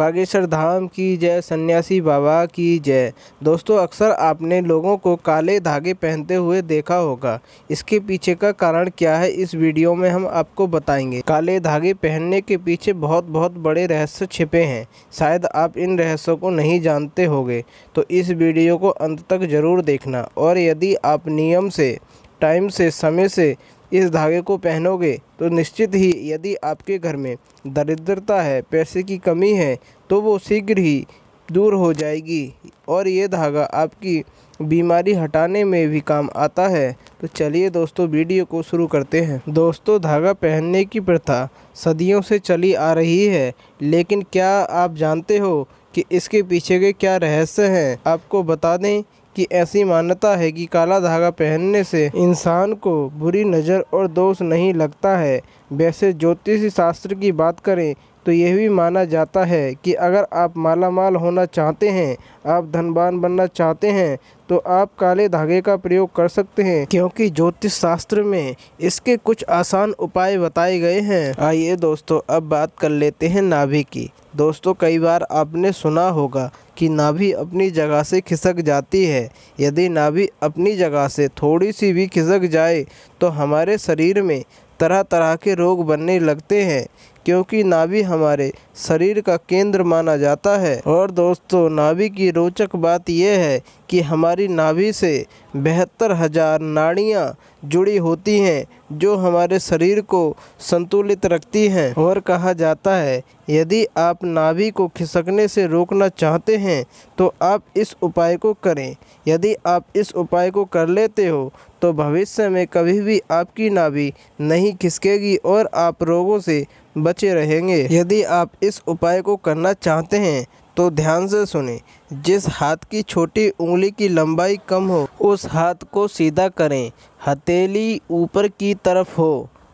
बागेश्वर धाम की जय सन्यासी बाबा की जय दोस्तों अक्सर आपने लोगों को काले धागे पहनते हुए देखा होगा इसके पीछे का कारण क्या है इस वीडियो में हम आपको बताएंगे काले धागे पहनने के पीछे बहुत बहुत बड़े रहस्य छिपे हैं शायद आप इन रहस्यों को नहीं जानते होंगे तो इस वीडियो को अंत तक ज़रूर देखना और यदि आप नियम से टाइम से समय से इस धागे को पहनोगे तो निश्चित ही यदि आपके घर में दरिद्रता है पैसे की कमी है तो वो शीघ्र ही दूर हो जाएगी और ये धागा आपकी बीमारी हटाने में भी काम आता है तो चलिए दोस्तों वीडियो को शुरू करते हैं दोस्तों धागा पहनने की प्रथा सदियों से चली आ रही है लेकिन क्या आप जानते हो कि इसके पीछे के क्या रहस्य हैं आपको बता दें कि ऐसी मान्यता है कि काला धागा पहनने से इंसान को बुरी नज़र और दोष नहीं लगता है वैसे ज्योतिष शास्त्र की बात करें तो यह भी माना जाता है कि अगर आप माला माल होना चाहते हैं आप धनबान बनना चाहते हैं तो आप काले धागे का प्रयोग कर सकते हैं क्योंकि ज्योतिष शास्त्र में इसके कुछ आसान उपाय बताए गए हैं आइए दोस्तों अब बात कर लेते हैं नाभि की दोस्तों कई बार आपने सुना होगा कि नाभि अपनी जगह से खिसक जाती है यदि नाभि अपनी जगह से थोड़ी सी भी खिसक जाए तो हमारे शरीर में तरह तरह के रोग बनने लगते हैं क्योंकि नाभि हमारे शरीर का केंद्र माना जाता है और दोस्तों नाभि की रोचक बात यह है कि हमारी नाभि से बहत्तर हजार नाड़ियाँ जुड़ी होती हैं जो हमारे शरीर को संतुलित रखती हैं और कहा जाता है यदि आप नाभि को खिसकने से रोकना चाहते हैं तो आप इस उपाय को करें यदि आप इस उपाय को कर लेते हो तो भविष्य में कभी भी आपकी नाभि नहीं खिसकेगी और आप रोगों से बचे रहेंगे यदि आप इस उपाय को करना चाहते हैं तो ध्यान से सुने जिस हाथ की छोटी उंगली की लंबाई कम हो उस हाथ को सीधा करें हथेली ऊपर की तरफ हो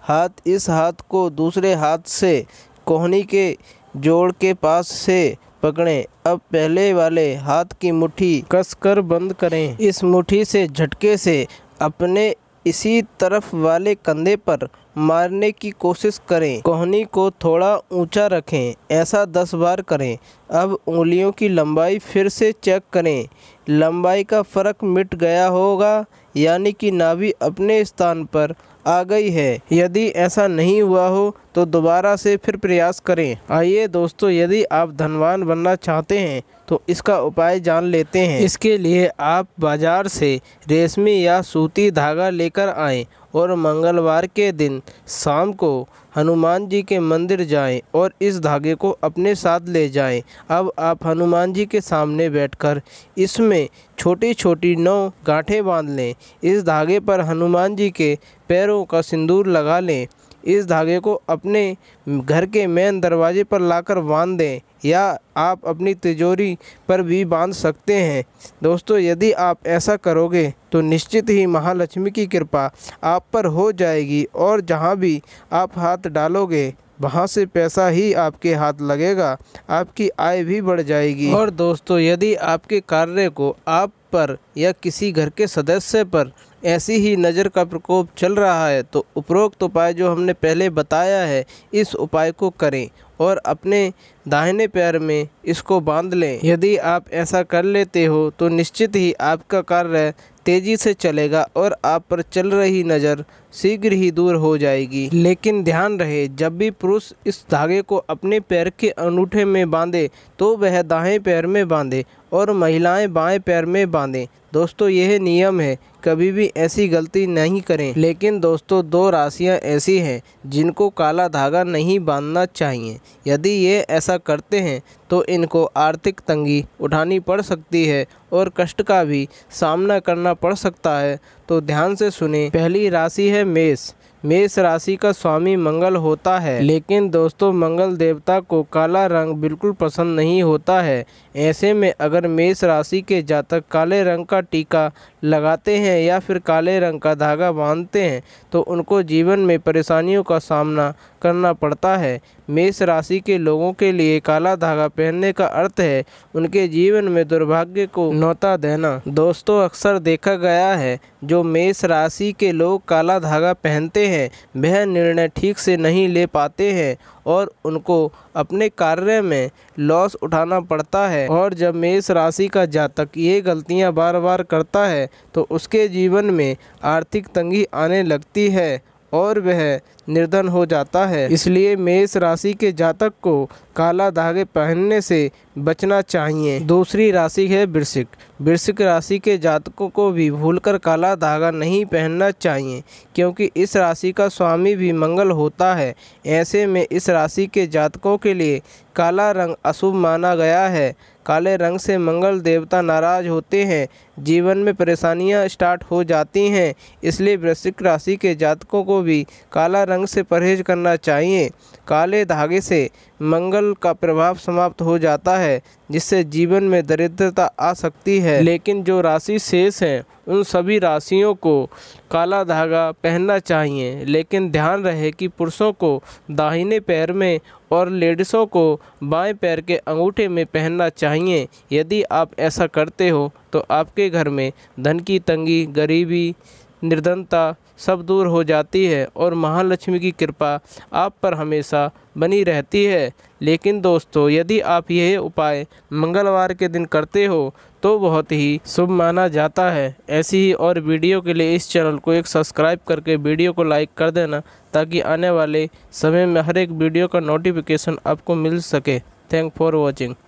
हाथ इस हाथ को दूसरे हाथ से कोहनी के जोड़ के पास से पकड़ें अब पहले वाले हाथ की मुट्ठी कसकर बंद करें इस मुट्ठी से झटके से अपने इसी तरफ वाले कंधे पर मारने की कोशिश करें कोहनी को थोड़ा ऊंचा रखें ऐसा दस बार करें अब उंगलियों की लंबाई फिर से चेक करें लंबाई का फ़र्क मिट गया होगा यानी कि नाभि अपने स्थान पर आ गई है यदि ऐसा नहीं हुआ हो तो दोबारा से फिर प्रयास करें आइए दोस्तों यदि आप धनवान बनना चाहते हैं तो इसका उपाय जान लेते हैं इसके लिए आप बाज़ार से रेशमी या सूती धागा लेकर आएँ और मंगलवार के दिन शाम को हनुमान जी के मंदिर जाएं और इस धागे को अपने साथ ले जाएं। अब आप हनुमान जी के सामने बैठकर इसमें छोटी छोटी नौ गांठें बांध लें इस धागे पर हनुमान जी के पैरों का सिंदूर लगा लें इस धागे को अपने घर के मेन दरवाजे पर लाकर बांध दें या आप अपनी तिजोरी पर भी बांध सकते हैं दोस्तों यदि आप ऐसा करोगे तो निश्चित ही महालक्ष्मी की कृपा आप पर हो जाएगी और जहाँ भी आप हाथ डालोगे वहाँ से पैसा ही आपके हाथ लगेगा आपकी आय भी बढ़ जाएगी और दोस्तों यदि आपके कार्य को आप पर या किसी घर के सदस्य पर ऐसी ही नज़र का प्रकोप चल रहा है तो उपरोक्त उपाय जो हमने पहले बताया है इस उपाय को करें और अपने दाहिने पैर में इसको बांध लें यदि आप ऐसा कर लेते हो तो निश्चित ही आपका कार्य तेज़ी से चलेगा और आप पर चल रही नज़र शीघ्र ही दूर हो जाएगी लेकिन ध्यान रहे जब भी पुरुष इस धागे को अपने पैर के अंगूठे में बांधे तो वह दाएं पैर में बांधे और महिलाएं बाएं पैर में बांधें दोस्तों यह नियम है कभी भी ऐसी गलती नहीं करें लेकिन दोस्तों दो राशियां ऐसी हैं जिनको काला धागा नहीं बांधना चाहिए यदि ये ऐसा करते हैं तो इनको आर्थिक तंगी उठानी पड़ सकती है और कष्ट का भी सामना करना पड़ सकता है तो ध्यान से सुने पहली राशि है मेष मेष राशि का स्वामी मंगल होता है लेकिन दोस्तों मंगल देवता को काला रंग बिल्कुल पसंद नहीं होता है ऐसे में अगर मेष राशि के जातक काले रंग का टीका लगाते हैं या फिर काले रंग का धागा बांधते हैं तो उनको जीवन में परेशानियों का सामना करना पड़ता है मेष राशि के लोगों के लिए काला धागा पहनने का अर्थ है उनके जीवन में दुर्भाग्य को नौता देना दोस्तों अक्सर देखा गया है जो मेष राशि के लोग काला धागा पहनते हैं वह निर्णय ठीक से नहीं ले पाते हैं और उनको अपने कार्य में लॉस उठाना पड़ता है और जब मेष राशि का जातक ये गलतियां बार बार करता है तो उसके जीवन में आर्थिक तंगी आने लगती है और वह निर्धन हो जाता है इसलिए मेष राशि के जातक को काला धागे पहनने से बचना चाहिए दूसरी राशि है वृश्चिक वृश्चिक राशि के जातकों को भी भूलकर काला धागा नहीं पहनना चाहिए क्योंकि इस राशि का स्वामी भी मंगल होता है ऐसे में इस राशि के जातकों के लिए काला रंग अशुभ माना गया है काले रंग से मंगल देवता नाराज होते हैं जीवन में परेशानियां स्टार्ट हो जाती हैं इसलिए वृश्चिक राशि के जातकों को भी काला रंग से परहेज करना चाहिए काले धागे से मंगल का प्रभाव समाप्त हो जाता है जिससे जीवन में दरिद्रता आ सकती है लेकिन जो राशि शेष हैं उन सभी राशियों को काला धागा पहनना चाहिए लेकिन ध्यान रहे कि पुरुषों को दाहिने पैर में और लेडीसों को बाएं पैर के अंगूठे में पहनना चाहिए यदि आप ऐसा करते हो तो आपके घर में धन की तंगी गरीबी निर्धनता सब दूर हो जाती है और महालक्ष्मी की कृपा आप पर हमेशा बनी रहती है लेकिन दोस्तों यदि आप यह उपाय मंगलवार के दिन करते हो तो बहुत ही शुभ माना जाता है ऐसी ही और वीडियो के लिए इस चैनल को एक सब्सक्राइब करके वीडियो को लाइक कर देना ताकि आने वाले समय में हर एक वीडियो का नोटिफिकेशन आपको मिल सके थैंक फॉर वॉचिंग